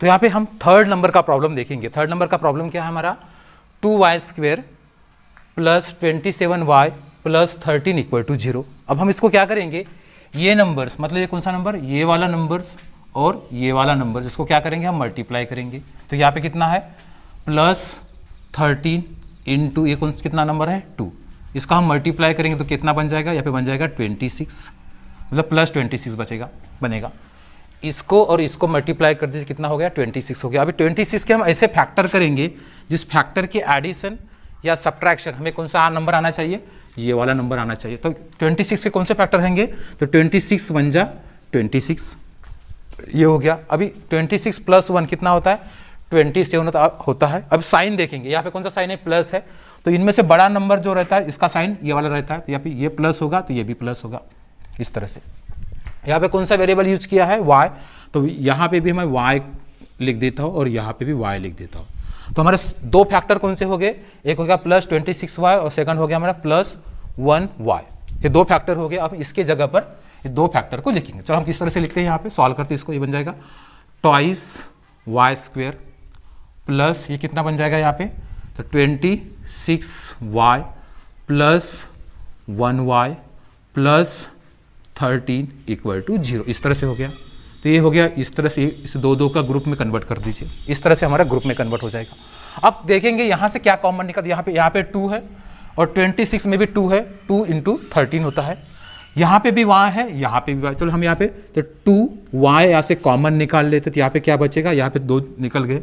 तो यहाँ पे हम थर्ड नंबर का प्रॉब्लम देखेंगे थर्ड नंबर का प्रॉब्लम क्या है हमारा two Y square plus twenty seven Y plus thirteen equal to zero अब हम इसको क्या करेंगे ये नंबर्स मतलब ये कौन सा नंबर ये वाला नंबर्स और ये वाला नंबर इसको क्या करेंगे हम मल्टीप्लाई करेंगे तो यहाँ पे कितना है प्लस थर्टीन इन टू ये कौन कितना नंबर है टू इसका हम मल्टीप्लाई करेंगे तो कितना बन जाएगा यहाँ पे बन जाएगा ट्वेंटी सिक्स मतलब प्लस ट्वेंटी सिक्स बचेगा बनेगा इसको और इसको मल्टीप्लाई कर दीजिए कितना हो गया 26 हो गया अभी 26 के हम ऐसे फैक्टर करेंगे जिस फैक्टर की एडिशन या सब्ट्रैक्शन हमें कौन सा नंबर आना चाहिए ये वाला नंबर आना चाहिए तो 26 के कौन से फैक्टर रहेंगे तो 26 सिक्स वन जा ट्वेंटी ये हो गया अभी 26 सिक्स प्लस वन कितना होता है ट्वेंटी सेवन तो होता है अब साइन देखेंगे यहाँ पे कौन सा साइन है प्लस है तो इनमें से बड़ा नंबर जो रहता है इसका साइन ये वाला रहता है तो यहाँ पे ये प्लस होगा तो ये भी प्लस होगा इस तरह से यहाँ पे कौन सा वेरिएबल यूज किया है वाई तो यहाँ पे भी मैं वाई लिख देता हूँ और यहाँ पे भी वाई लिख देता हूँ तो हमारे दो फैक्टर कौन से हो गए एक हो गया प्लस ट्वेंटी सिक्स वाई और सेकंड हो गया हमारा प्लस वन वाई ये दो फैक्टर हो गए अब इसके जगह पर ये दो फैक्टर को लिखेंगे चलो हम किस तरह से लिखते हैं यहाँ पे सॉल्व करते हैं इसको ये बन जाएगा ट्वाइस वाई स्क्वेयर प्लस ये कितना बन जाएगा यहाँ पे तो twenty six Y plus one Y plus thirteen equal to zero इस तरह से हो गया तो ये हो गया इस तरह से इस दो दो का ग्रुप में कन्वर्ट कर दीजिए इस तरह से हमारा ग्रुप में कन्वर्ट हो जाएगा अब देखेंगे यहाँ से क्या कॉमन निकल यहाँ पे यहाँ पे टू है और ट्वेंटी सिक्स में भी टू है टू इंटू थर्टीन होता है यहाँ पे भी वहाँ है यहाँ पे भी वहाँ चलो हम यहाँ पे तो टू वाई यहाँ से कॉमन निकाल लेते तो यहाँ पे क्या बचेगा यहाँ पे दो निकल गए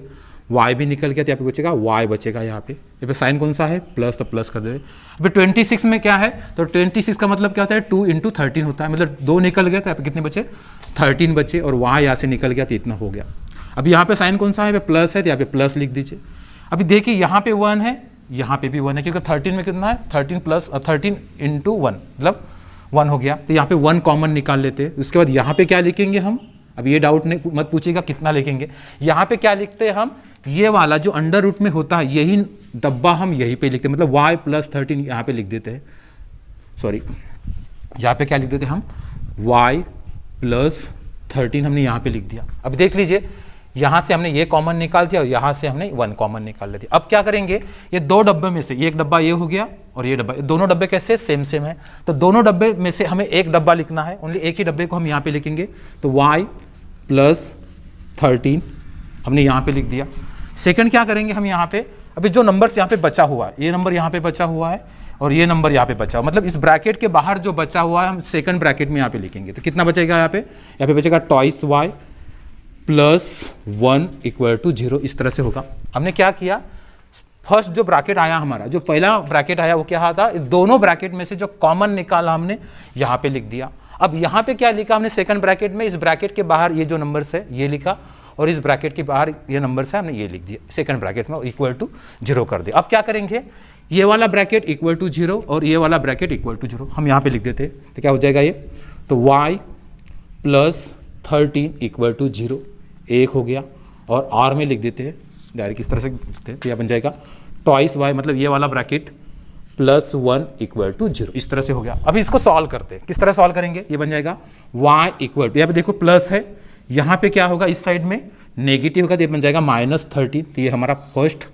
वाई भी निकल गया तो यहाँ पे बचेगा वाई बचेगा यहाँ पे यहाँ तो पे साइन कौन सा है प्लस तो प्लस कर दे अभी ट्वेंटी सिक्स में क्या है तो ट्वेंटी सिक्स का मतलब क्या होता है टू इंटू थर्टीन होता है मतलब दो निकल गया तो यहाँ पे कितने बचे थर्टीन बचे और वहाँ यहाँ से निकल गया तो इतना हो गया अभी यहाँ पे साइन कौन सा है पे प्लस है तो यहाँ पे प्लस लिख दीजिए अभी देखिए यहाँ पे वन है यहाँ पे भी वन है क्योंकि थर्टीन में कितना है thirteen plus thirteen into one मतलब वन हो गया तो यहाँ पे वन कॉमन निकाल लेते उसके बाद यहाँ पे क्या लिखेंगे हम अब ये डाउट नहीं मत पूछिएगा कितना लिखेंगे यहाँ पे क्या लिखते हैं हम ये वाला जो अंडर रूट में होता है यही डब्बा हम यहीं पे लिखते हैं मतलब वाई प्लस थर्टीन यहाँ पे लिख देते हैं सॉरी यहाँ पे क्या लिख देते हम वाई प्लस थर्टीन हमने यहाँ पे लिख दिया अब देख लीजिए यहाँ से हमने ये कॉमन निकाल दिया और यहाँ से हमने वन कॉमन निकाल लिया अब क्या करेंगे ये दो डब्बे में से एक डब्बा ये हो गया और ये डब्बा दोनों डब्बे कैसे सेम सेम है तो दोनों डब्बे में से हमें एक डब्बा लिखना है ओनली एक ही डब्बे को हम यहाँ पे लिखेंगे तो वाई प्लस थर्टीन हमने यहाँ पे लिख दिया सेकंड क्या करेंगे हम यहाँ पे अभी जो नंबर्स यहाँ पे बचा हुआ है ये नंबर यहाँ पे बचा हुआ है और ये नंबर यहाँ पे बचा हुआ मतलब इस ब्रैकेट के बाहर जो बचा हुआ है हम सेकंड ब्रैकेट में यहाँ पे लिखेंगे तो कितना बचेगा यहाँ पे यहाँ पे बचेगा twice Y plus one equal to zero इस तरह से होगा हमने क्या किया फर्स्ट जो ब्रैकेट आया हमारा जो पहला ब्रैकेट आया वो क्या था दोनों ब्रैकेट में से जो कॉमन निकाला हमने यहाँ पे लिख दिया अब यहां पे क्या लिखा हमने सेकंड ब्रैकेट में इस ब्रैकेट के बाहर ये जो नंबर है ये लिखा और इस ब्रैकेट के बाहर ये नंबर है हमने ये लिख दिया सेकंड ब्रैकेट में इक्वल टू जीरो कर दिया अब क्या करेंगे ये वाला ब्रैकेट इक्वल टू जीरो और ये वाला ब्रैकेट इक्वल टू जीरो हम यहां पे लिख देते तो क्या हो जाएगा ये तो y plus thirteen equal to zero एक हो गया और आर में लिख देते हैं डायरेक्ट इस तरह से लिखते हैं तो यह बन जाएगा टॉइस वाई मतलब ये वाला bracket plus one equal to zero इस तरह से हो गया अब इसको सॉल्व करते हैं किस तरह सॉल्व करेंगे ये बन जाएगा वाई इक्वल टू यहाँ पे देखो प्लस है यहाँ पे क्या होगा इस साइड में नेगेटिव होगा तो ये बन जाएगा माइनस थर्टीन तो ये हमारा फर्स्ट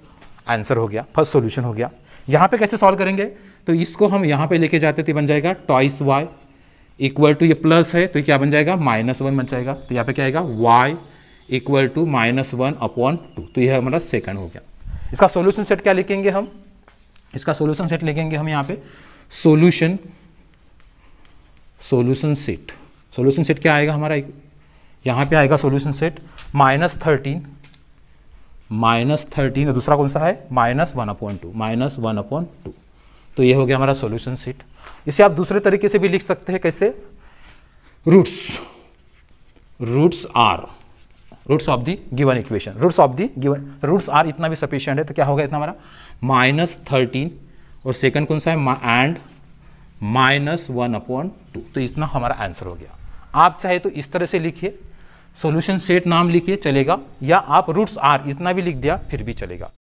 आंसर हो गया फर्स्ट सोल्यूशन हो गया यहाँ पे कैसे सॉल्व करेंगे तो इसको हम यहाँ पे लेके जाते तो बन जाएगा टॉइस वाई इक्वल टू ये प्लस है तो क्या बन जाएगा माइनस वन बन जाएगा तो यहाँ पे क्या आएगा y equal to minus one upon two तो यह हमारा सेकंड हो गया इसका सॉल्यूशन सेट क्या लिखेंगे हम इसका सोल्यूशन सेट लिखेंगे हम यहाँ पे solution solution set solution set क्या आएगा हमारा यहाँ पे आएगा solution set minus thirteen minus thirteen दूसरा कौन सा है minus one upon two minus one upon two तो ये हो गया हमारा सोल्यूशन सेट इसे आप दूसरे तरीके से भी लिख सकते हैं कैसे roots roots are roots of the given equation roots of the given roots are इतना भी सफिशियंट है तो क्या होगा इतना हमारा माइनस थर्टीन और सेकंड कौन सा है and minus one upon two तो इतना हमारा आंसर हो गया आप चाहे तो इस तरह से लिखिए सोल्यूशन सेट नाम लिखिए चलेगा या आप रूट्स आर इतना भी लिख दिया फिर भी चलेगा